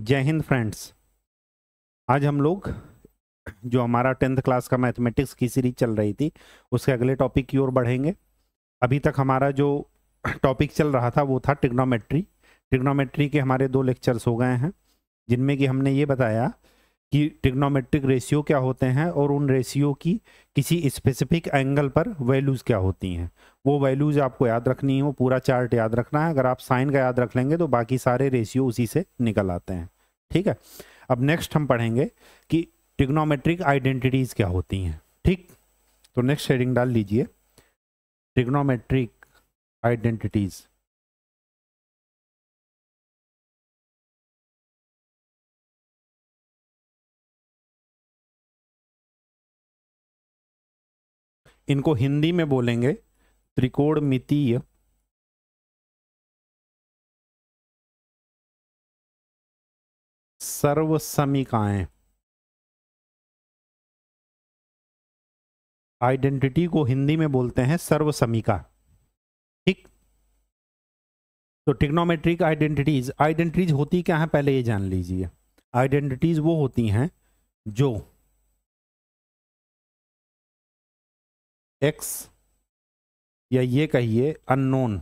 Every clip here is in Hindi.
जय हिंद फ्रेंड्स आज हम लोग जो हमारा टेंथ क्लास का मैथमेटिक्स की सीरीज चल रही थी उसके अगले टॉपिक की ओर बढ़ेंगे अभी तक हमारा जो टॉपिक चल रहा था वो था ट्रिग्नोमेट्री ट्रिग्नोमेट्री के हमारे दो लेक्चर्स हो गए हैं जिनमें कि हमने ये बताया कि टिग्नोमेट्रिक रेशियो क्या होते हैं और उन रेशियो की किसी स्पेसिफिक एंगल पर वैल्यूज़ क्या होती हैं वो वैल्यूज़ आपको याद रखनी है वो पूरा चार्ट याद रखना है अगर आप साइन का याद रख लेंगे तो बाकी सारे रेशियो उसी से निकल आते हैं ठीक है अब नेक्स्ट हम पढ़ेंगे कि टिग्नोमेट्रिक आइडेंटिटीज़ क्या होती हैं ठीक तो नेक्स्ट हेडिंग डाल लीजिए टिग्नोमेट्रिक आइडेंटिटीज़ इनको हिंदी में बोलेंगे त्रिकोण सर्व सर्वसमिकाएं आइडेंटिटी को हिंदी में बोलते हैं सर्वसमिका ठीक तो टिक्नोमेट्रिक आइडेंटिटीज आइडेंटिटीज होती क्या है पहले ये जान लीजिए आइडेंटिटीज वो होती हैं जो एक्स या ये कहिए अननोन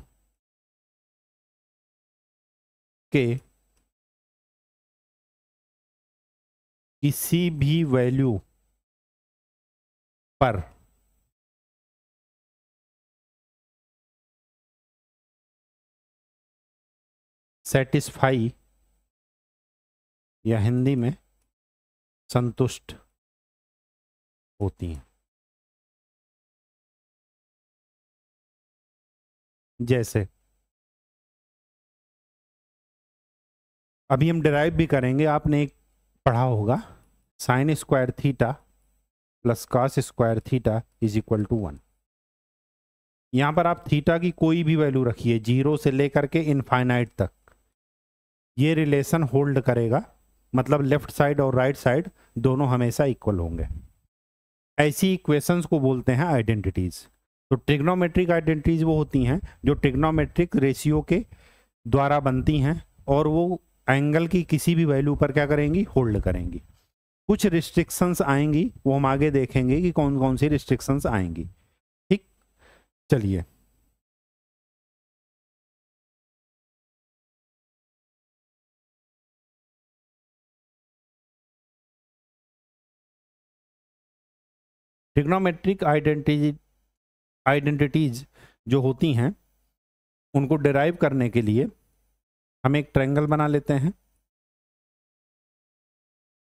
के किसी भी वैल्यू पर सेटिस्फाई या हिंदी में संतुष्ट होती हैं जैसे अभी हम डिराइव भी करेंगे आपने एक पढ़ा होगा sine square theta plus cos square theta is equal to one यहाँ पर आप थीटा की कोई भी वैल्यू रखिए जीरो से लेकर के इनफाइनाइट तक ये रिलेशन होल्ड करेगा मतलब लेफ्ट साइड और राइट right साइड दोनों हमेशा इक्वल होंगे ऐसी इक्वेशंस को बोलते हैं आइडेंटिटीज़ तो ट्रिग्नोमेट्रिक आइडेंटिटीज वो होती हैं जो ट्रिग्नोमेट्रिक रेशियो के द्वारा बनती हैं और वो एंगल की किसी भी वैल्यू पर क्या करेंगी होल्ड करेंगी कुछ रिस्ट्रिक्शंस आएंगी वो हम आगे देखेंगे कि कौन कौन सी रिस्ट्रिक्शंस आएंगी ठीक चलिए ट्रिग्नोमेट्रिक आइडेंटिटी आइडेंटिटीज जो होती हैं उनको डिराइव करने के लिए हम एक ट्रायंगल बना लेते हैं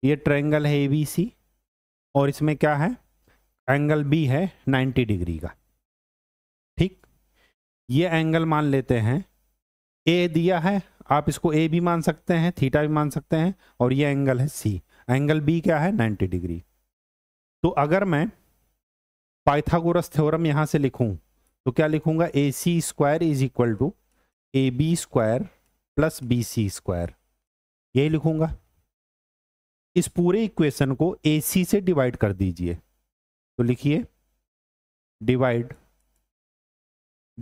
ये ट्रैंगल है ए बी सी और इसमें क्या है एंगल बी है 90 डिग्री का ठीक ये एंगल मान लेते हैं ए दिया है आप इसको ए भी मान सकते हैं थीटा भी मान सकते हैं और ये एंगल है सी एंगल बी क्या है 90 डिग्री तो अगर मैं पाइथागोरस थ्योरम यहां से लिखूं तो क्या लिखूंगा A C square is equal to A B square plus B C square यही लिखूंगा इस पूरे इक्वेशन को ए सी से डिवाइड कर दीजिए तो लिखिए डिवाइड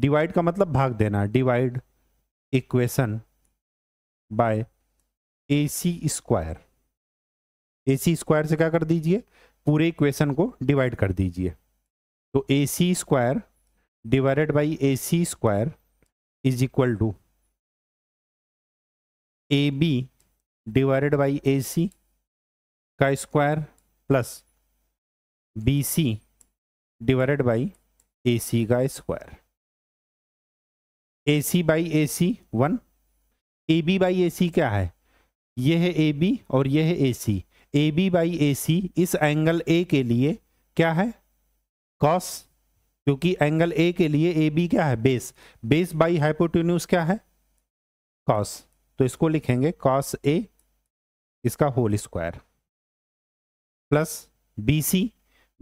डिवाइड का मतलब भाग देना divide equation by A C square A C square से क्या कर दीजिए पूरे इक्वेशन को डिवाइड कर दीजिए तो A C square divided by A C square is equal to A B divided by A C का square plus B C divided by A C का square A C by A C one A B by A C क्या है यह है ए बी और यह है ए सी ए बी बाई ए सी इस एंगल ए के लिए क्या है कॉस क्योंकि एंगल ए के लिए ए बी क्या है बेस बेस बाई हाइपोटेन्यूज क्या है कॉस तो इसको लिखेंगे कॉस ए इसका whole square plus B C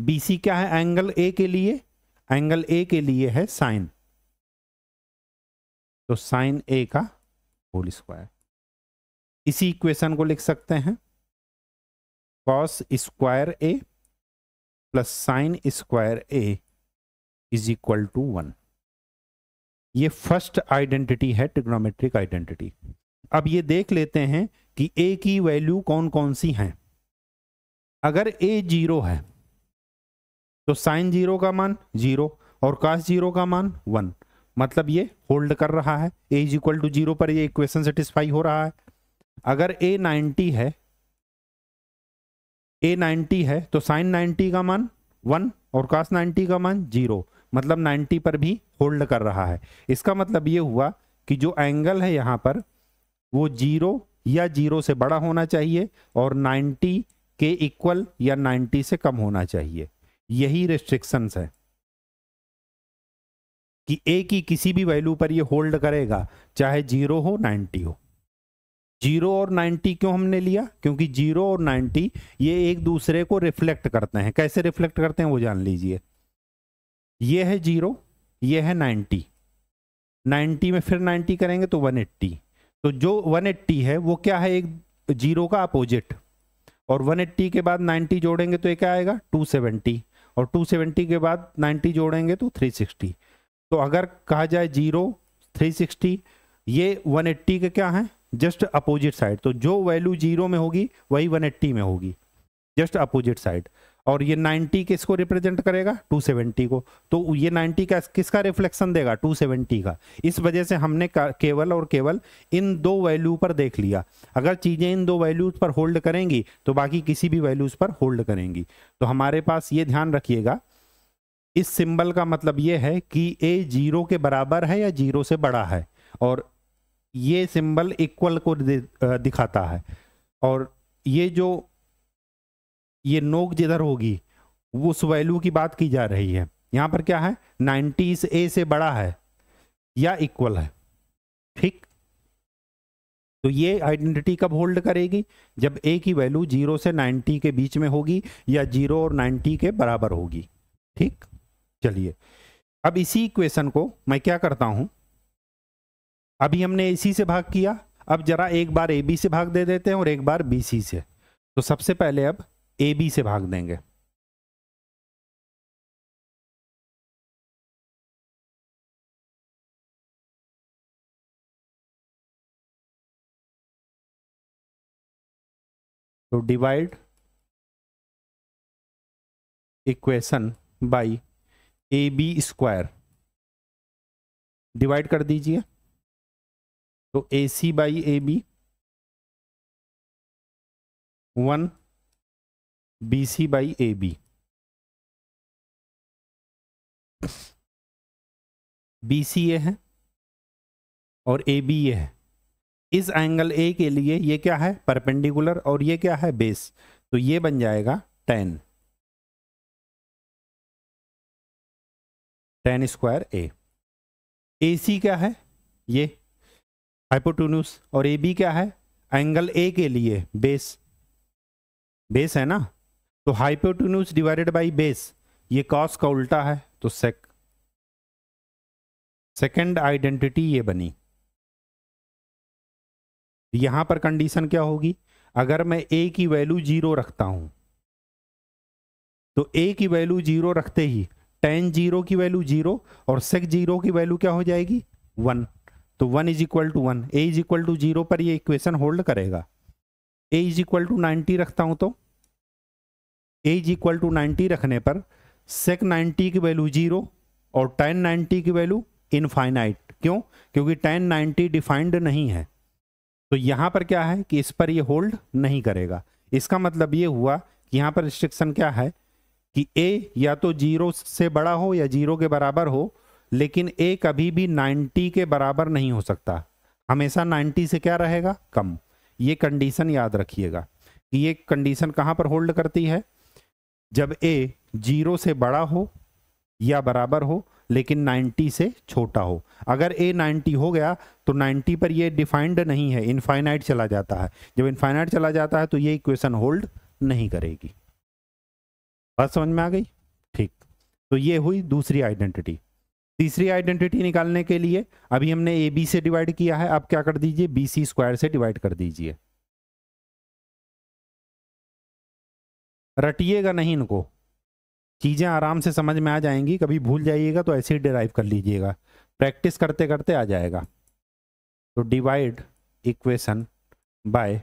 B C क्या है एंगल ए के लिए एंगल ए के लिए है साइन तो साइन ए का होल स्क्वायर इसी इक्वेशन को लिख सकते हैं cos square A plus sine square A is equal to one ये फर्स्ट आइडेंटिटी है ट्रिग्नोमेट्रिक आइडेंटिटी अब ये देख लेते हैं कि ए की वैल्यू कौन कौन सी हैं अगर ए जीरो है तो साइन जीरो का मान जीरो और कास जीरो का मान वन मतलब ये होल्ड कर रहा है A is equal to zero पर ये इक्वेशन सेटिस्फाई हो रहा है अगर ए नाइन्टी है ए नाइन्टी है तो साइन नाइन्टी का मान वन और कास नाइन्टी का मान जीरो मतलब नाइन्टी पर भी होल्ड कर रहा है इसका मतलब ये हुआ कि जो एंगल है यहाँ पर वो जीरो या जीरो से बड़ा होना चाहिए और नाइन्टी के इक्वल या नाइन्टी से कम होना चाहिए यही रेस्ट्रिक्शंस है कि ए की किसी भी वैल्यू पर ये होल्ड करेगा चाहे जीरो हो नाइन्टी हो जीरो और नाइन्टी क्यों हमने लिया क्योंकि जीरो और नाइन्टी ये एक दूसरे को रिफ्लेक्ट करते हैं कैसे रिफ्लेक्ट करते हैं वो जान लीजिए ये है जीरो ये है नाइन्टी नाइन्टी में फिर नाइन्टी करेंगे तो वन एट्टी तो जो वन एट्टी है वो क्या है एक जीरो का अपोजिट और वन एट्टी के बाद नाइन्टी जोड़ेंगे तो ये क्या आएगा टू सेवेंटी और टू सेवेंटी के बाद नाइन्टी जोड़ेंगे तो थ्री सिक्सटी तो अगर कहा जाए जीरो थ्री सिक्सटी ये वन एट्टी के क्या हैं जस्ट अपोजिट साइड तो जो वैल्यू जीरो में होगी वही वन एट्टी में होगी जस्ट अपोजिट साइड और ये किस किसको रिप्रेजेंट करेगा टू सेवेंटी को तो ये नाइन्टी का किसका रिफ्लेक्शन देगा टू सेवेंटी का इस वजह से हमने केवल और केवल इन दो वैल्यू पर देख लिया अगर चीज़ें इन दो वैल्यूज पर होल्ड करेंगी तो बाकी किसी भी वैल्यूज पर होल्ड करेंगी तो हमारे पास ये ध्यान रखिएगा इस सिंबल का मतलब ये है कि ए जीरो के बराबर है या जीरो से बड़ा है और ये सिंबल इक्वल को दिखाता है और ये जो ये नोक जिधर होगी उस वैल्यू की बात की जा रही है यहाँ पर क्या है नाइन्टी ए से बड़ा है या इक्वल है ठीक तो ये आइडेंटिटी कब होल्ड करेगी जब ए की वैल्यू जीरो से नाइन्टी के बीच में होगी या जीरो और नाइन्टी के बराबर होगी ठीक चलिए अब इसी इक्वेशन को मैं क्या करता हूँ अभी हमने ए सी से भाग किया अब जरा एक बार ए बी से भाग दे देते हैं और एक बार बी सी से तो सबसे पहले अब ए बी से भाग देंगे तो divide equation by A B square divide कर दीजिए तो A C by A B one B C by A B B C A है और ए बी ये है इस एंगल ए के लिए ये क्या है परपेंडिकुलर और ये क्या है बेस तो ये बन जाएगा tan tan square A A C क्या है ये हाइपोटूनस और ए बी क्या है एंगल ए के लिए बेस बेस है ना तो हाइपोटूनस डिवाइडेड बाय बेस ये कॉस का उल्टा है तो सेक सेकेंड आइडेंटिटी ये बनी यहां पर कंडीशन क्या होगी अगर मैं ए की वैल्यू जीरो रखता हूं तो ए की वैल्यू जीरो रखते ही टेन जीरो की वैल्यू जीरो और सेक जीरो की वैल्यू क्या हो जाएगी वन तो one is equal to one A is equal to zero पर ये इक्वेशन होल्ड करेगा A is equal to ninety रखता हूँ तो A is equal to ninety रखने पर सेक नाइन्टी की वैल्यू जीरो और टेन नाइन्टी की वैल्यू इनफाइनाइट क्यों क्योंकि टेन नाइन्टी डिफाइंड नहीं है तो यहाँ पर क्या है कि इस पर ये होल्ड नहीं करेगा इसका मतलब ये हुआ कि यहाँ पर रिस्ट्रिक्शन क्या है कि ए या तो जीरो से बड़ा हो या जीरो के बराबर हो लेकिन ए कभी भी 90 के बराबर नहीं हो सकता हमेशा 90 से क्या रहेगा कम ये कंडीशन याद रखिएगा कि ये कंडीशन कहाँ पर होल्ड करती है जब ए जीरो से बड़ा हो या बराबर हो लेकिन 90 से छोटा हो अगर ए 90 हो गया तो 90 पर ये डिफाइंड नहीं है इनफाइनाइट चला जाता है जब इनफाइनाइट चला जाता है तो ये इक्वेशन होल्ड नहीं करेगी बस समझ में आ गई ठीक तो ये हुई दूसरी आइडेंटिटी तीसरी आइडेंटिटी निकालने के लिए अभी हमने ए बी से डिवाइड किया है आप क्या कर दीजिए बी सी स्क्वायर से डिवाइड कर दीजिए रटिएगा नहीं इनको चीज़ें आराम से समझ में आ जाएंगी कभी भूल जाइएगा तो ऐसे ही डिराइव कर लीजिएगा प्रैक्टिस करते करते आ जाएगा तो divide equation by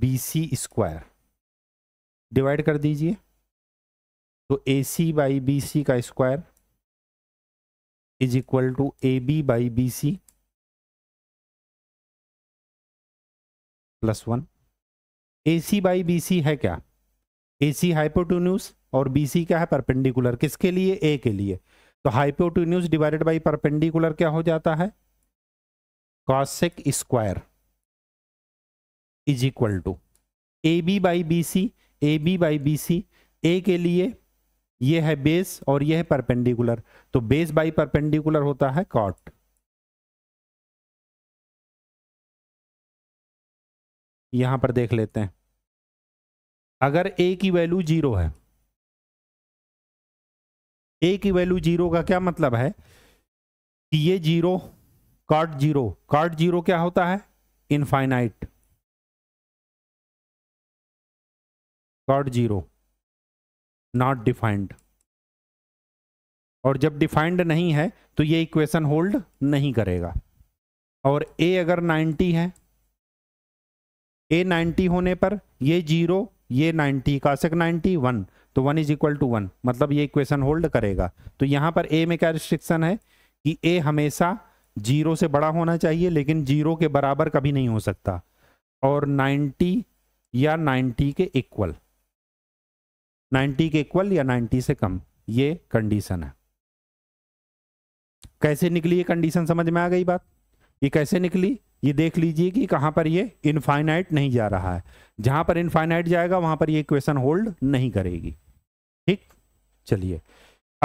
B C square divide कर दीजिए तो A C by B C का square is equal to A B by B C plus one A C by B C है क्या ए सी हाइपोटोन्यूस और बी सी क्या है परपेंडिकुलर किसके लिए ए के लिए तो हाइपोटोन्यूस डिवाइडेड बाई परपेंडिकुलर क्या हो जाता है cosec square is equal to A B by B C A B by B C A के लिए ये है बेस और ये है परपेंडिकुलर तो बेस बाई परपेंडिकुलर होता है कॉट यहां पर देख लेते हैं अगर ए की वैल्यू जीरो है ए की वैल्यू जीरो का क्या मतलब है कि ये zero cot zero cot zero क्या होता है infinite cot zero not defined और जब डिफाइंड नहीं है तो ये इक्वेशन होल्ड नहीं करेगा और ए अगर 90 है ए 90 होने पर ये जीरो ये 90 का 90 वन तो one is equal to one मतलब ये इक्वेशन होल्ड करेगा तो यहां पर ए में क्या रिस्ट्रिक्शन है कि ए हमेशा जीरो से बड़ा होना चाहिए लेकिन जीरो के बराबर कभी नहीं हो सकता और 90 या 90 के इक्वल 90 के इक्वल या 90 से कम ये कंडीशन है कैसे निकली ये कंडीशन समझ में आ गई बात ये कैसे निकली ये देख लीजिए कि कहां पर ये इनफाइनाइट नहीं जा रहा है जहां पर इनफाइनाइट जाएगा वहां पर ये इक्वेशन होल्ड नहीं करेगी ठीक चलिए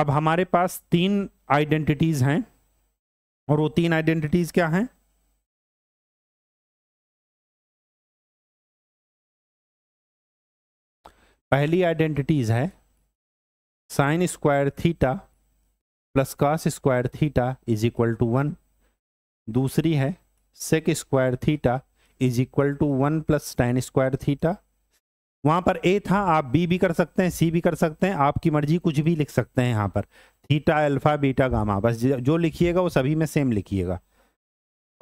अब हमारे पास तीन आइडेंटिटीज हैं और वो तीन आइडेंटिटीज क्या हैं पहली आइडेंटिटीज़ है sine square theta plus cos square theta is equal to one दूसरी है sec square theta is equal to one plus tan square theta वहां पर ए था आप बी भी कर सकते हैं सी भी कर सकते हैं आपकी मर्जी कुछ भी लिख सकते हैं यहाँ पर थीटा अल्फा बीटा गामा बस जो लिखिएगा वो सभी में सेम लिखिएगा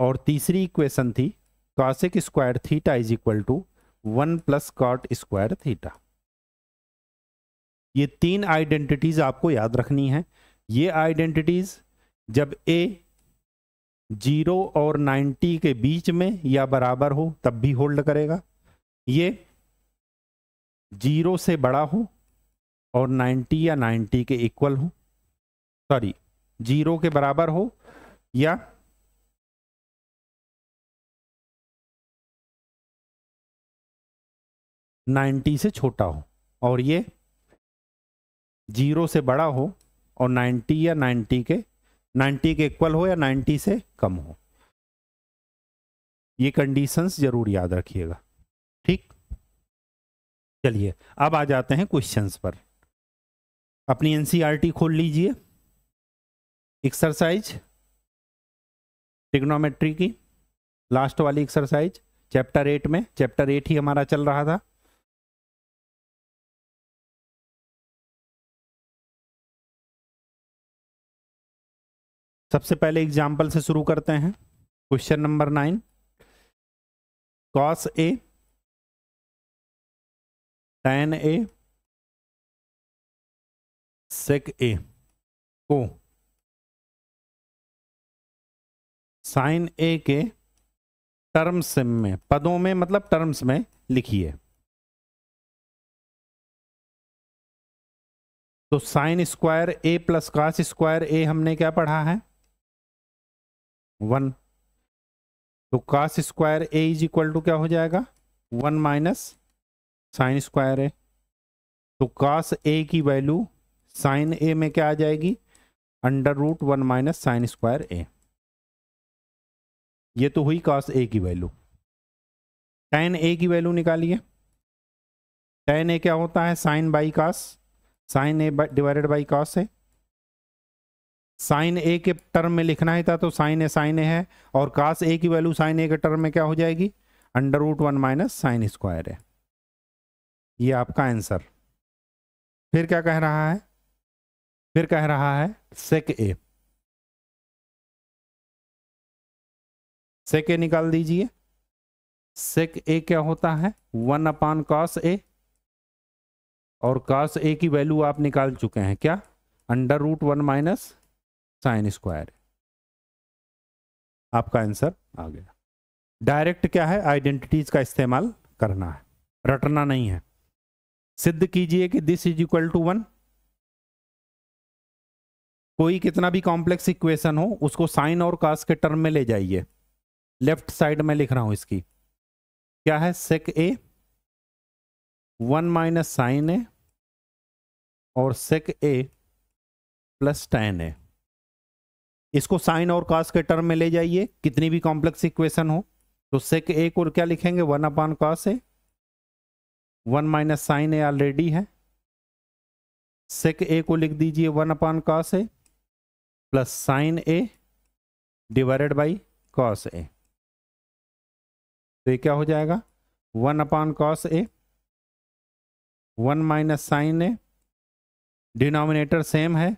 और तीसरी इक्वेशन थी cosec square theta is equal to one plus cot square theta ये तीन आइडेंटिटीज आपको याद रखनी है ये आइडेंटिटीज जब ए जीरो और नाइन्टी के बीच में या बराबर हो तब भी होल्ड करेगा ये जीरो से बड़ा हो और नाइन्टी या नाइन्टी के इक्वल हो सॉरी जीरो के बराबर हो या नाइन्टी से छोटा हो और ये जीरो से बड़ा हो और नाइन्टी या नाइन्टी के नाइन्टी के इक्वल हो या नाइन्टी से कम हो ये कंडीशंस जरूर याद रखिएगा ठीक चलिए अब आ जाते हैं क्वेश्चंस पर अपनी एनसीईआरटी e खोल लीजिए एक्सरसाइज टिग्नोमेट्री की लास्ट वाली एक्सरसाइज चैप्टर एट में चैप्टर एट ही हमारा चल रहा था सबसे पहले एग्जाम्पल से शुरू करते हैं question number nine cos A tan A sec A को साइन ए के टर्म्स में पदों में मतलब टर्म्स में लिखिए तो sine square A plus cos square A हमने क्या पढ़ा है वन तो cos square A is equal to क्या हो जाएगा one minus sine square A तो कास ए की वैल्यू साइन ए में क्या आ जाएगी under root one minus sine square A ये तो हुई कास ए की वैल्यू टेन ए की वैल्यू निकालिए टेन ए क्या होता है sine by cos sine A divided by cos है साइन ए के टर्म में लिखना ही था तो साइन ए साइन ए है और कास ए की वैल्यू साइन ए के टर्म में क्या हो जाएगी under root one minus sine square है ये आपका आंसर फिर क्या कह रहा है फिर कह रहा है सेक ए सेक ए निकाल दीजिए सेक ए क्या होता है वन अपान कास ए और कास ए की वैल्यू आप निकाल चुके हैं क्या under root one minus sine square आपका आंसर आ गया डायरेक्ट क्या है आइडेंटिटीज का इस्तेमाल करना है रटना नहीं है सिद्ध कीजिए कि this is equal to one कोई कितना भी कॉम्प्लेक्स इक्वेशन हो उसको साइन और कास के टर्म में ले जाइए लेफ्ट साइड में लिख रहा हूं इसकी क्या है sec A one minus sine A और सेक ए प्लस टेन ए इसको साइन और कास के टर्म में ले जाइए कितनी भी कॉम्प्लेक्स इक्वेशन हो तो सेक ए को क्या लिखेंगे one upon cos A one minus sine A already है सेक ए को लिख दीजिए one upon cos A plus sine A divided by cos A तो ये क्या हो जाएगा one upon cos A one minus sine A denominator same है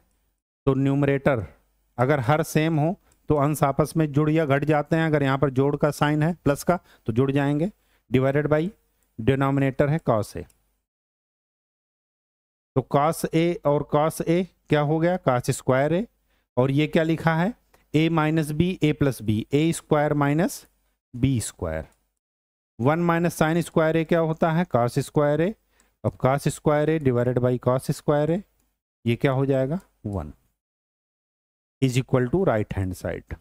तो न्यूमरेटर अगर हर सेम हो तो अंश आपस में जुड़ या घट जाते हैं अगर यहाँ पर जोड़ का साइन है प्लस का तो जुड़ जाएंगे डिवाइडेड बाई डिनोमिनेटर है कॉस ए तो कॉस ए और कॉस ए क्या हो गया कॉस स्क्वायर ए और ये क्या लिखा है A minus B A plus B A square minus B square one minus sine square A क्या होता है कॉस स्क्वायर ए अब cos square A divided by cos square A ये क्या हो जाएगा one is equal to right hand side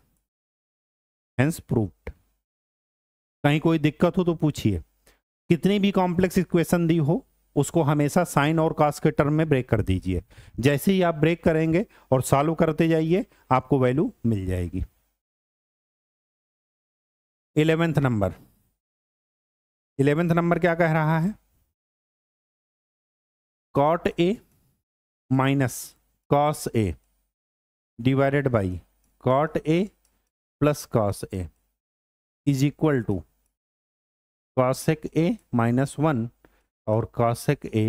hence proof कहीं कोई दिक्कत हो तो पूछिए कितनी भी कॉम्प्लेक्स इक्वेशन दी हो उसको हमेशा साइन और कास के टर्म में ब्रेक कर दीजिए जैसे ही आप ब्रेक करेंगे और सॉल्व करते जाइए आपको वैल्यू मिल जाएगी इलेवेंथ नंबर इलेवेंथ नंबर क्या कह रहा है cot A minus cos A divided by cot A plus cos A is equal to cosec A minus one और कॉसेक ए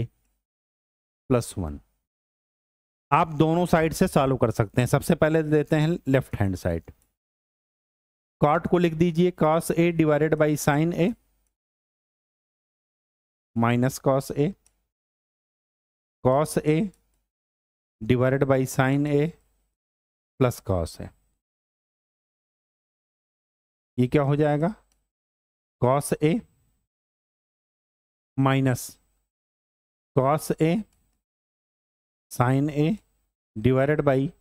प्लस वन आप दोनों साइड से सॉल्व कर सकते हैं सबसे पहले देते हैं लेफ्ट हैंड साइड कॉट को लिख दीजिए cos A divided by sine A minus cos A cos A divided by sine A plus cos है ये क्या हो जाएगा cos A minus cos A sine A divided by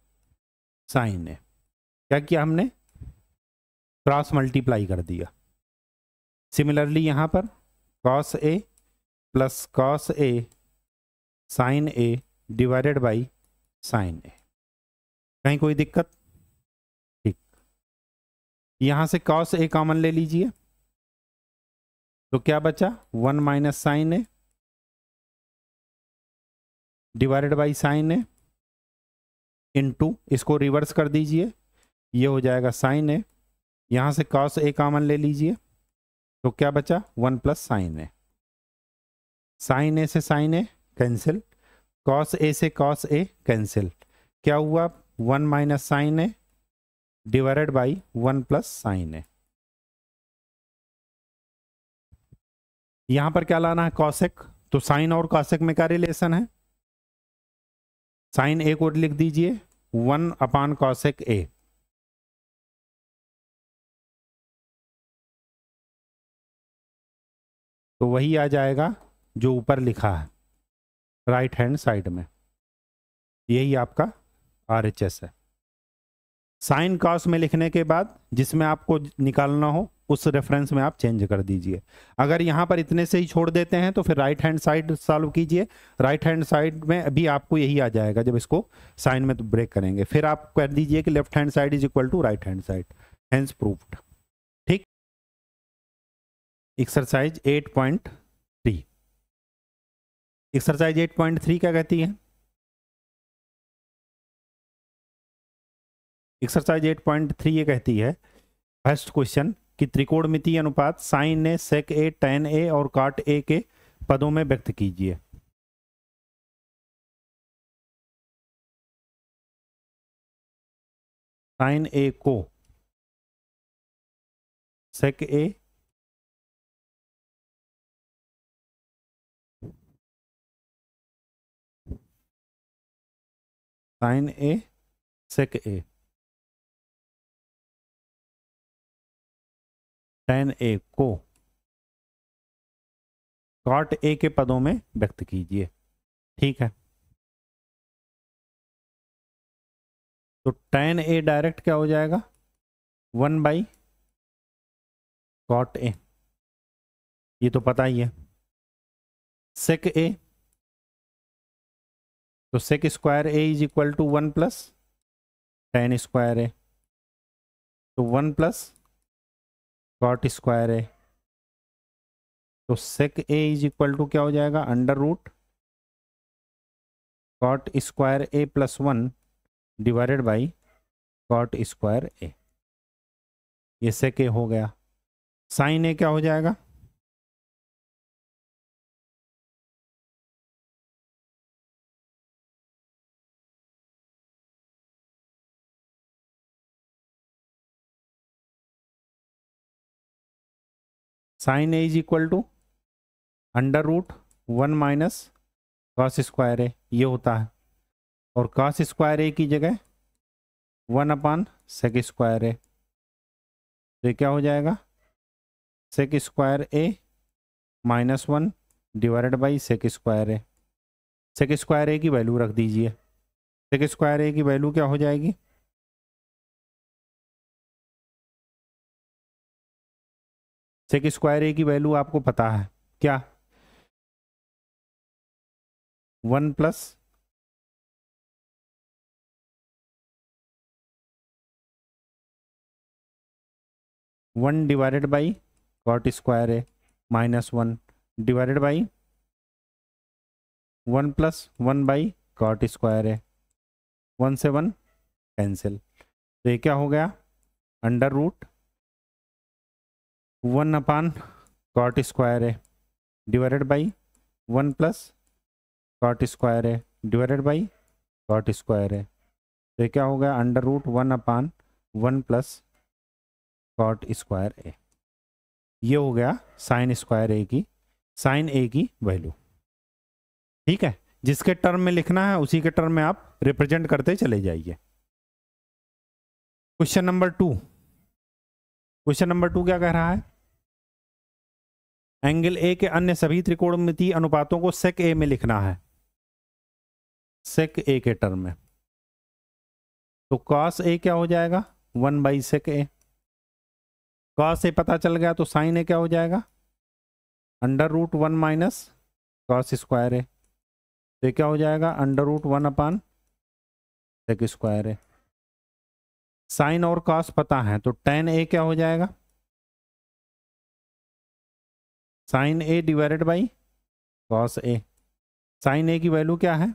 sine A क्या किया हमने क्रॉस मल्टीप्लाई कर दिया सिमिलरली यहां पर cos A plus cos A sine A divided by sine A कहीं कोई दिक्कत ठीक यहां से कॉस ए कॉमन ले लीजिए तो क्या बचा one minus sine A divided by sine A into इसको रिवर्स कर दीजिए ये हो जाएगा साइन ए यहां से कॉस ए कॉमन ले लीजिए तो क्या बचा one plus sine A sine A से sine A cancel cos A से कॉस ए कैंसिल क्या हुआ one minus sine A divided by one plus sine A यहां पर क्या लाना है कॉशेक तो साइन और कॉशेक में क्या रिलेशन है साइन ए को लिख दीजिए वन अपान कॉशेक ए तो वही आ जाएगा जो ऊपर लिखा है राइट हैंड साइड में यही आपका आर एच एस है साइन कॉस में लिखने के बाद जिसमें आपको निकालना हो उस रेफरेंस में आप चेंज कर दीजिए अगर यहाँ पर इतने से ही छोड़ देते हैं तो फिर राइट हैंड साइड सॉल्व कीजिए राइट हैंड साइड में भी आपको यही आ जाएगा जब इसको साइन में तो ब्रेक करेंगे फिर आप कर दीजिए कि left hand side is equal to right hand side hence proved ठीक exercise eight point three exercise eight point three क्या कहती है एक्सरसाइज 8.3 ये कहती है फर्स्ट क्वेश्चन कि मिति अनुपात साइन ए सेक ए टेन ए और काट ए के पदों में व्यक्त कीजिए साइन ए को सेक ए साइन ए सेक ए टेन ए को कॉट ए के पदों में व्यक्त कीजिए ठीक है तो टेन ए डायरेक्ट क्या हो जाएगा वन बाई कॉट ए ये तो पता ही है सेक ए तो sec square A is equal to one plus tan square A तो वन प्लस कॉट स्क्वायर है तो sec A is equal to क्या हो जाएगा under root cot square A plus one divided by cot square A ये सेक ए हो गया साइन ए क्या हो जाएगा sine A is equal to under root one minus cos square A ये होता है और कॉस स्क्वायर ए की जगह one upon sec square A तो क्या हो जाएगा sec square A minus one divided by sec square A sec square A की वैल्यू रख दीजिए सेक स्क्वायर ए की वैल्यू क्या हो जाएगी सेक स्क्वायर ए की वैल्यू आपको पता है क्या one plus one divided by cot square A minus one divided by one plus one by cot square A one से वन कैंसिल तो ये क्या हो गया under root one upon cot square है divided by one plus cot square है डिवाइडेड बाई कॉट स्क्वायर है तो क्या हो गया under root one upon one plus cot square A ये हो गया साइन स्क्वायर ए की साइन ए की वैल्यू ठीक है जिसके टर्म में लिखना है उसी के टर्म में आप रिप्रेजेंट करते चले जाइए question number two question number two क्या कह रहा है एंगल ए के अन्य सभी त्रिकोणमितीय अनुपातों को सेक ए में लिखना है सेक ए के टर्म में तो कॉस ए क्या हो जाएगा one by sec A cos A पता चल गया तो साइन ए क्या हो जाएगा under root one minus cos square A तो क्या हो जाएगा under root one upon sec square A sine और कॉस पता है तो टेन ए क्या हो जाएगा sine A divided by cos A sine A की वैल्यू क्या है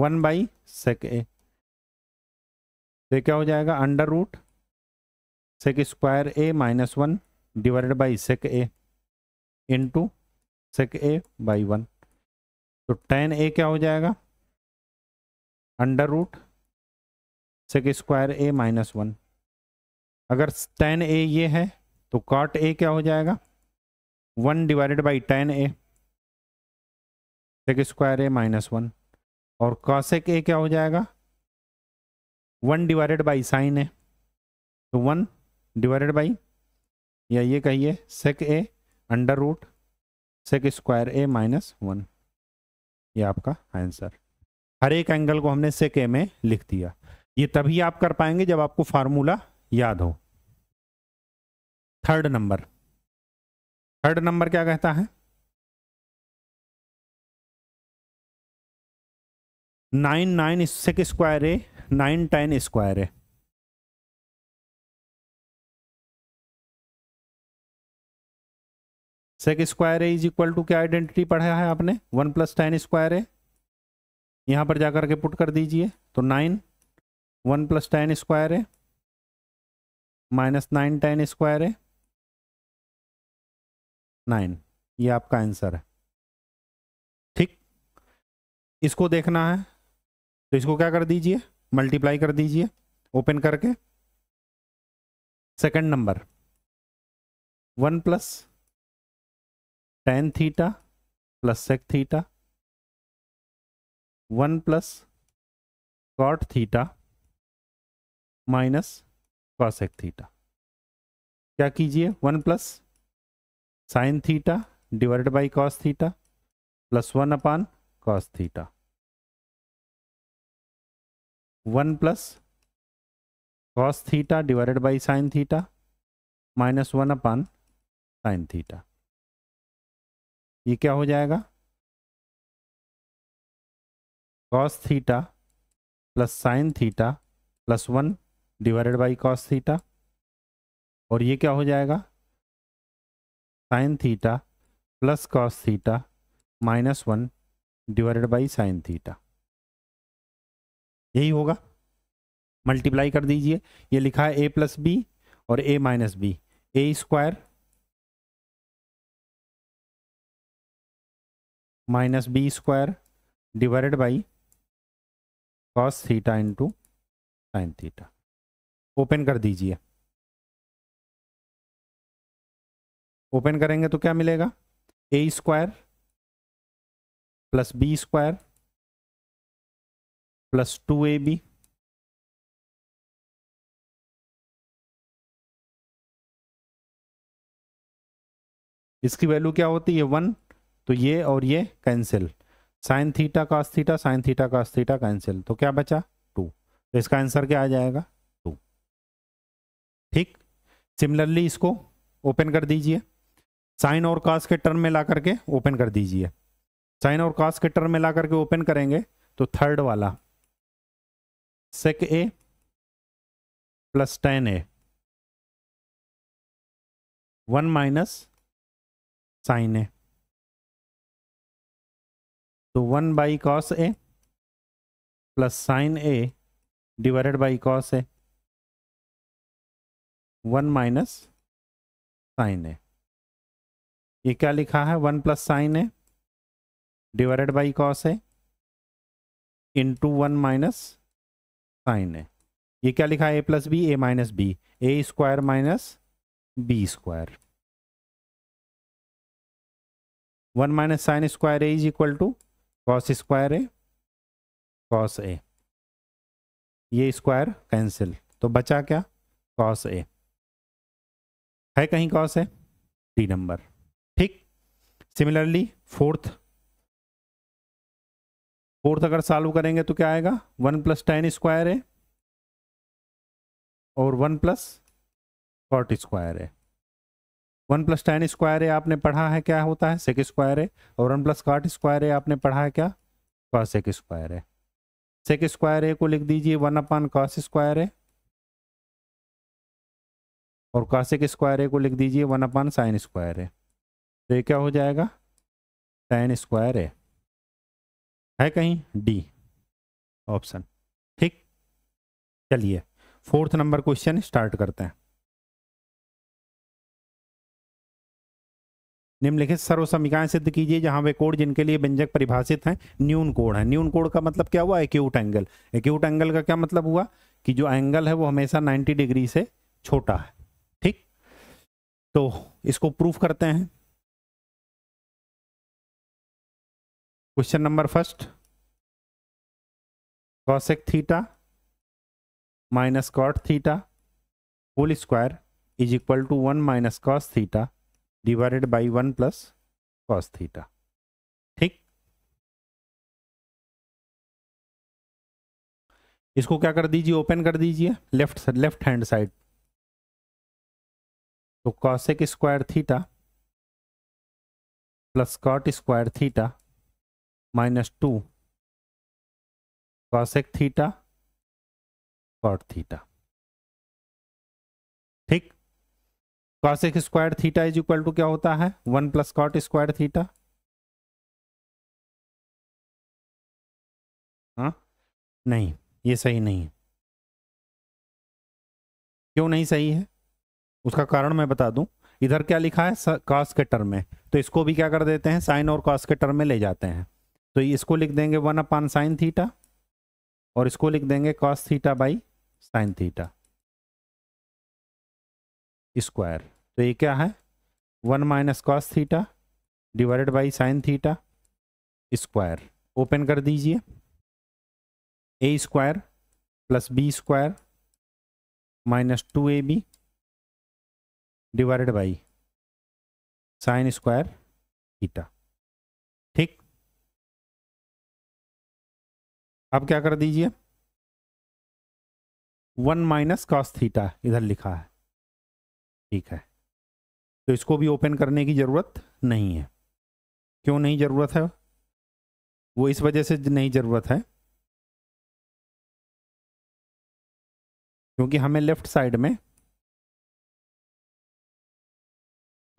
वन बाई सेक ए तो क्या हो जाएगा under root sec square A minus one divided by sec A into sec A by one तो टेन ए क्या हो जाएगा under root sec square A minus one अगर टेन ए ये है तो कॉट ए क्या हो जाएगा one divided by tan A sec square A minus one और कॉसेक ए क्या हो जाएगा one divided by sine A तो वन डिवाइडेड बाई या ये कहिए sec A under root sec square A minus one ये आपका आंसर हर एक एंगल को हमने सेके में लिख दिया ये तभी आप कर पाएंगे जब आपको फार्मूला याद हो थर्ड नंबर थर्ड नंबर क्या कहता है nine nine sec square A nine tan square है sec square A is equal to क्या आइडेंटिटी पढ़ा है आपने one plus tan square A यहाँ पर जाकर के पुट कर दीजिए तो nine one plus tan square है माइनस नाइन टेन स्क्वायर है नाइन ये आपका आंसर है ठीक इसको देखना है तो इसको क्या कर दीजिए मल्टीप्लाई कर दीजिए ओपन करके second number one plus tan theta plus sec theta one plus cot theta minus cosec theta क्या कीजिए one plus sine theta divide by cos theta plus one upon cos theta one plus cos theta divide by sine theta minus one upon sine theta ये क्या हो जाएगा cos theta plus sine theta plus one divided by cos theta और ये क्या हो जाएगा sine theta plus cos theta minus one divided by sine theta यही होगा मल्टीप्लाई कर दीजिए ये लिखा है ए प्लस बी और A minus B A square minus B square divided by cos theta into sine theta open कर दीजिए ओपन करेंगे तो क्या मिलेगा A square plus B square plus two A B इसकी वैल्यू क्या होती है वन तो ये और ये cancel sine theta cos theta sine theta cos theta cancel तो क्या बचा टू तो इसका आंसर क्या आ जाएगा टू ठीक सिमिलरली इसको ओपन कर दीजिए साइन और कास के टर्म में ला करके ओपन कर दीजिए साइन और कास के टर्म में ला करके ओपन करेंगे तो थर्ड वाला sec A plus tan A one minus sine A तो one by cos A plus sine A divided by cos A one minus sine A ये क्या लिखा है one plus sine A divided by cos A into one minus sine A ये क्या लिखा है A plus B A minus B A square minus B square one minus sine square A is equal to cos square A cos A ये स्क्वायर कैंसिल तो बचा क्या कॉस ए है कहीं कॉस है डी नंबर ठीक सिमिलरली फोर्थ फोर्थ अगर सॉल्व करेंगे तो क्या आएगा वन प्लस टेन स्क्वायर है और वन प्लस फोर्ट स्क्वायर है one plus tan square A आपने पढ़ा है क्या होता है सेक स्क्वायर ए और one plus cot square A आपने पढ़ा है क्या cos sec square A sec square A को लिख दीजिए one upon cos square A और कॉसिक स्क्वायर ए को लिख दीजिए वन अपान साइन स्क्वायर है तो ये क्या हो जाएगा टेन स्क्वायर ए है कहीं डी ऑप्शन ठीक चलिए फोर्थ नंबर क्वेश्चन स्टार्ट करते हैं निम्नलिखित सर्व समीकरण सिद्ध कीजिए जहां वे कोड जिनके लिए व्यंजक परिभाषित हैं न्यून कोड है न्यून कोड का मतलब क्या हुआ एक्यूट एंगल एक्यूट एंगल का क्या मतलब हुआ कि जो एंगल है वो हमेशा 90 डिग्री से छोटा है ठीक तो इसको प्रूफ करते हैं question number first cosec theta minus cot theta whole square is equal to one minus cos theta divided by one plus cos theta ठीक इसको क्या कर दीजिए ओपन कर दीजिए लेफ्ट लेफ्ट हैंड साइड तो cosec square theta plus cot square theta minus two cosec theta cot theta cosec square theta is equal to क्या होता है one plus cot square theta हाँ नहीं ये सही नहीं है क्यों नहीं सही है उसका कारण मैं बता दूं इधर क्या लिखा है कॉस के टर्म में तो इसको भी क्या कर देते हैं साइन और कॉस के टर्म में ले जाते हैं तो इसको लिख देंगे वन अपान साइन थीटा और इसको लिख देंगे cos theta by sine theta square तो ये क्या है one minus cos theta divided by sine theta square open कर दीजिए A square plus B square minus two A B divided by sine square theta ठीक अब क्या कर दीजिए वन माइनस कॉस थीटा इधर लिखा है ठीक है तो इसको भी ओपन करने की ज़रूरत नहीं है क्यों नहीं ज़रूरत है वो इस वजह से नहीं ज़रूरत है क्योंकि हमें लेफ्ट साइड में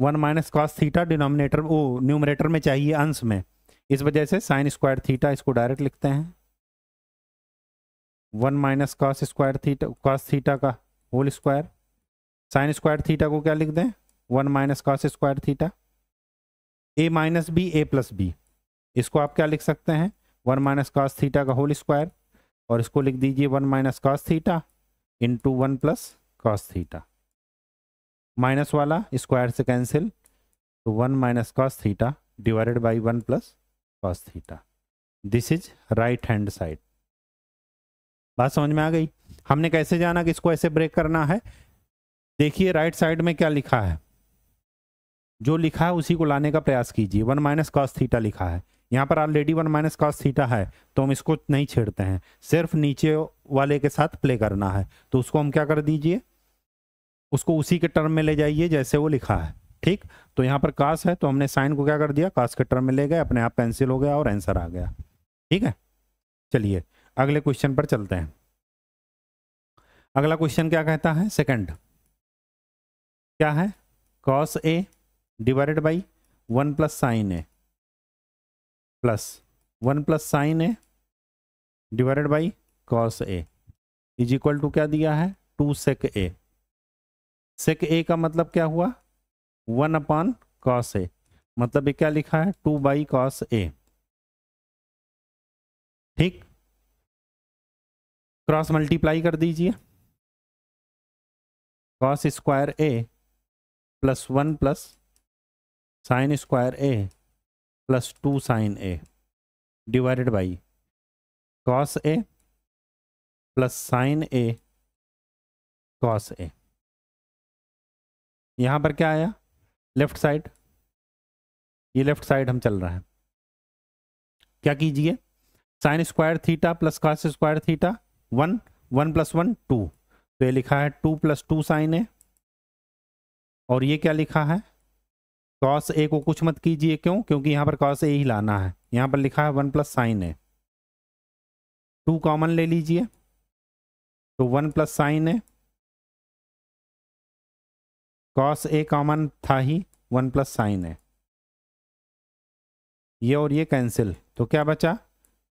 one minus cos theta denominator वो न्यूमरेटर में चाहिए अंश में इस वजह से साइन स्क्वायर थीटा इसको डायरेक्ट लिखते हैं one minus cos square theta cos theta का whole square sine square theta को क्या लिख दें one minus cos square theta A minus B A plus B इसको आप क्या लिख सकते हैं वन माइनस कॉस थीटा का होल स्क्वायर और इसको लिख दीजिए one minus cos theta into one plus cos theta minus वाला स्क्वायर से कैंसिल तो one minus cos theta divided by one plus cos theta this is right hand side बात समझ में आ गई हमने कैसे जाना कि इसको ऐसे ब्रेक करना है देखिए राइट साइड में क्या लिखा है जो लिखा है उसी को लाने का प्रयास कीजिए वन माइनस कॉस थीटा लिखा है यहाँ पर already one minus cos theta है तो हम इसको नहीं छेड़ते हैं सिर्फ नीचे वाले के साथ प्ले करना है तो उसको हम क्या कर दीजिए उसको उसी के टर्म में ले जाइए जैसे वो लिखा है ठीक तो यहाँ पर कास है तो हमने साइन को क्या कर दिया कास के टर्म में ले गए अपने आप कैंसिल हो गया और आंसर आ गया ठीक है चलिए अगले क्वेश्चन पर चलते हैं अगला क्वेश्चन क्या कहता है सेकंड क्या है cos A divided by one plus sine A plus one plus sine A divided by cos A is equal to क्या दिया है टू सेक ए सेक ए का मतलब क्या हुआ वन अपॉन कॉस ए मतलब ये क्या लिखा है टू बाई कॉस ए ठीक क्रॉस मल्टीप्लाई कर दीजिए cos square A plus one plus sine square A plus two sine A divided by cos A plus sine A cos A यहाँ पर क्या आया लेफ्ट साइड ये लेफ्ट साइड हम चल रहा है क्या कीजिए sine square theta plus cos square theta one one plus one two तो ये लिखा है two plus two sine A और ये क्या लिखा है कॉस ए को कुछ मत कीजिए क्यों क्योंकि यहाँ पर कॉस ए ही लाना है यहाँ पर लिखा है one plus sine A two common ले लीजिए तो one plus sine A cos A common था ही वन प्लस साइन ए ये और ये कैंसिल तो क्या बचा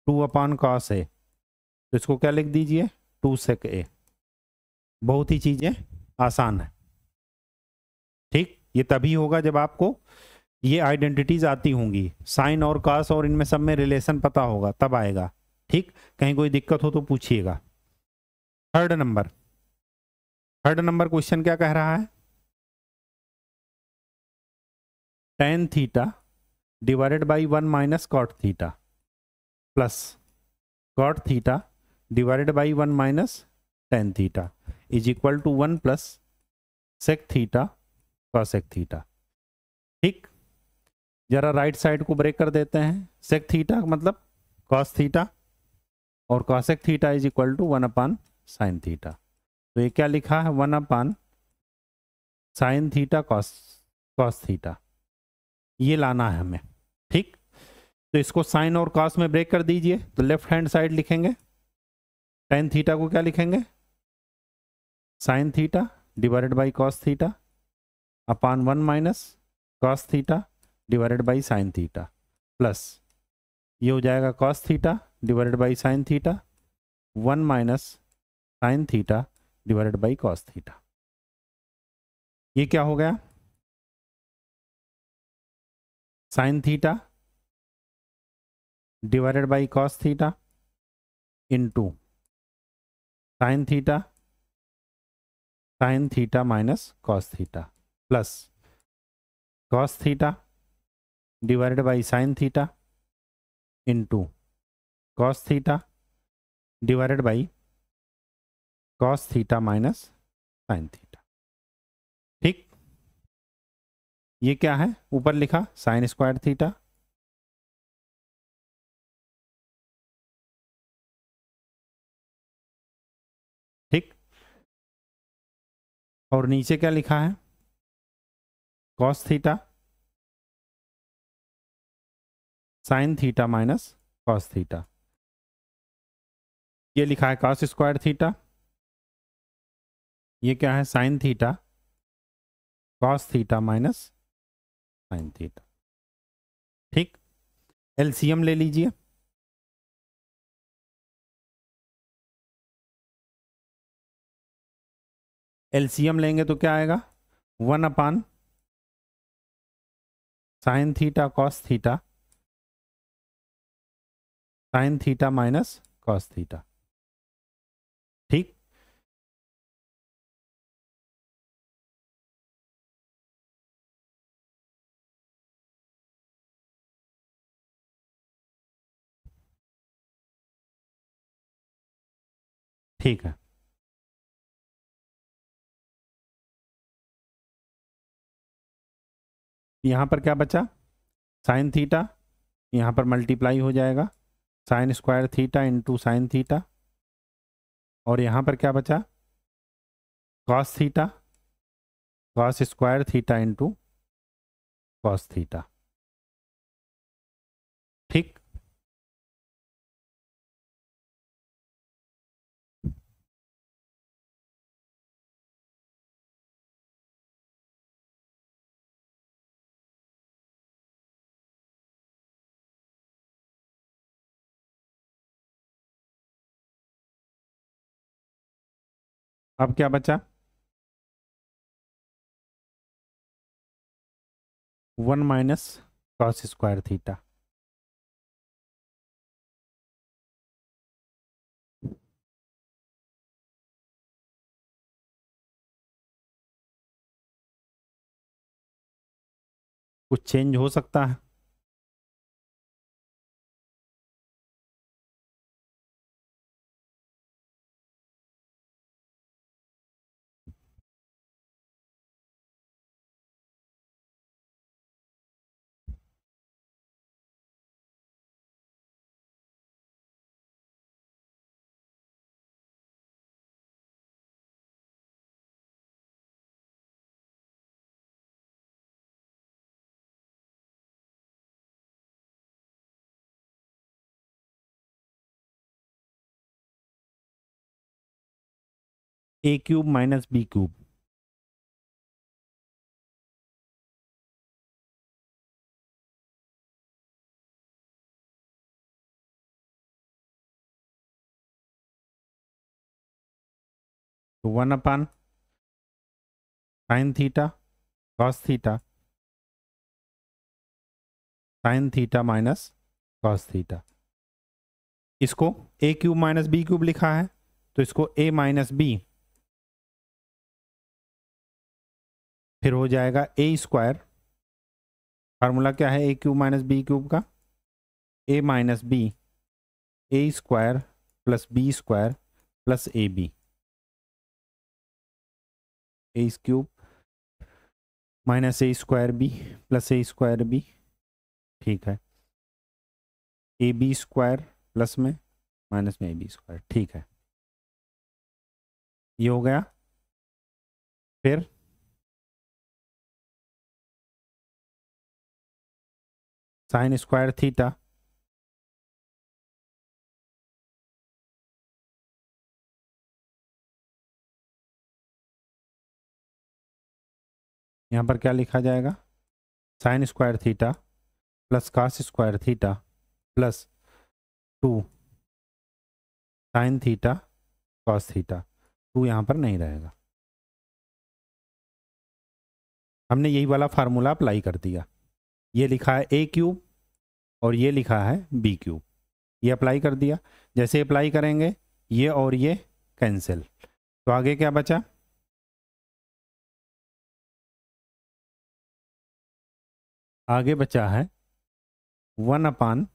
टू अपॉन कॉस ए तो इसको क्या लिख दीजिए टू सेक ए बहुत ही चीज़ें आसान है ये तभी होगा जब आपको ये आइडेंटिटीज आती होंगी साइन और कास और इनमें सब में रिलेशन पता होगा तब आएगा ठीक कहीं कोई दिक्कत हो तो पूछिएगा third number third number question क्या कह रहा है tan theta divided by one minus cot theta plus cot theta divided by one minus tan theta is equal to one plus sec theta का सेक थीटा ठीक जरा राइट साइड को ब्रेक कर देते हैं सेक थीटा मतलब कॉस थीटा और cosec theta is equal to one upon sine theta तो ये क्या लिखा है one upon sine theta cos cos theta ये लाना है हमें ठीक तो इसको साइन और कॉस में ब्रेक कर दीजिए तो लेफ्ट हैंड साइड लिखेंगे साइन थीटा को क्या लिखेंगे sine theta divided by cos theta upon one minus cos theta divided by sine theta plus ये हो जाएगा cos theta divided by sine theta one minus sine theta divided by cos theta ये क्या हो गया sine theta divided by cos theta into sine theta sine theta minus cos theta plus cos theta divided by sine theta into cos theta divided by cos theta minus sine theta ठीक ये क्या है ऊपर लिखा साइन स्क्वायर थीटा ठीक और नीचे क्या लिखा है cos theta sin theta minus cos theta ये लिखा है cos स्क्वायर थीटा ये क्या है sin theta cos theta minus sin theta ठीक एलसीएम ले लीजिए एलसीएम लेंगे तो क्या आएगा one upon sine theta cos theta sine theta minus cos theta ठीक ठीक है यहाँ पर क्या बचा साइन थीटा यहाँ पर मल्टीप्लाई हो जाएगा sine square theta into sine theta और यहाँ पर क्या बचा cos theta cos square theta into cos theta ठीक अब क्या बचा one minus cos square theta कुछ चेंज हो सकता है A cube minus B cube one upon sine theta cos theta sine theta minus cos theta इसको A cube minus B cube लिखा है तो इसको ए माइनस बी फिर हो जाएगा ए स्क्वायर फार्मूला क्या है A cube minus B cube का A minus B A square plus B square plus A B A cube minus A square B plus A square B ठीक है ए बी स्क्वायर प्लस में माइनस में ए बी स्क्वायर ठीक है ये हो गया फिर साइन स्क्वायर थीटा यहाँ पर क्या लिखा जाएगा sine square theta plus cos square theta plus two sine theta cos theta two यहाँ पर नहीं रहेगा हमने यही वाला फार्मूला अप्लाई कर दिया ये लिखा है ए क्यूब और ये लिखा है बी क्यूब ये अप्लाई कर दिया जैसे अप्लाई करेंगे ये और ये कैंसिल तो आगे क्या बचा आगे बचा है one upon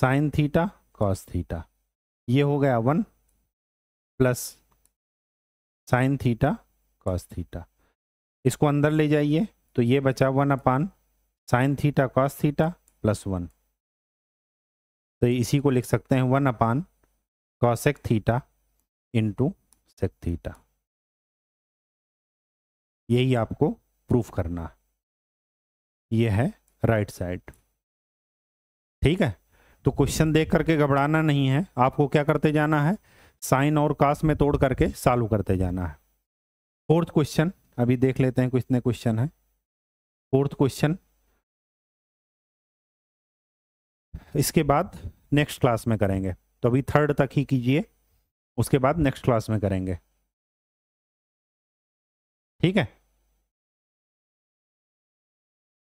sine theta cos theta ये हो गया one plus sine theta cos theta इसको अंदर ले जाइए तो ये बचा one upon sine theta cos theta plus one तो इसी को लिख सकते हैं one upon cosec theta into sec theta यही आपको प्रूफ करना ये है राइट साइड ठीक है तो क्वेश्चन देख करके घबराना नहीं है आपको क्या करते जाना है साइन और कास में तोड़ करके सालू करते जाना है फोर्थ क्वेश्चन अभी देख लेते हैं कितने क्वेश्चन है फोर्थ क्वेश्चन इसके बाद नेक्स्ट क्लास में करेंगे तो अभी थर्ड तक ही कीजिए उसके बाद नेक्स्ट क्लास में करेंगे ठीक है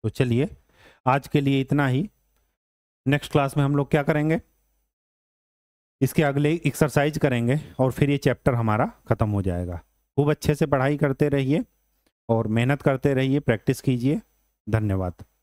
तो चलिए आज के लिए इतना ही नेक्स्ट क्लास में हम लोग क्या करेंगे इसके अगले एक्सरसाइज करेंगे और फिर ये चैप्टर हमारा ख़त्म हो जाएगा खूब अच्छे से पढ़ाई करते रहिए और मेहनत करते रहिए प्रैक्टिस कीजिए धन्यवाद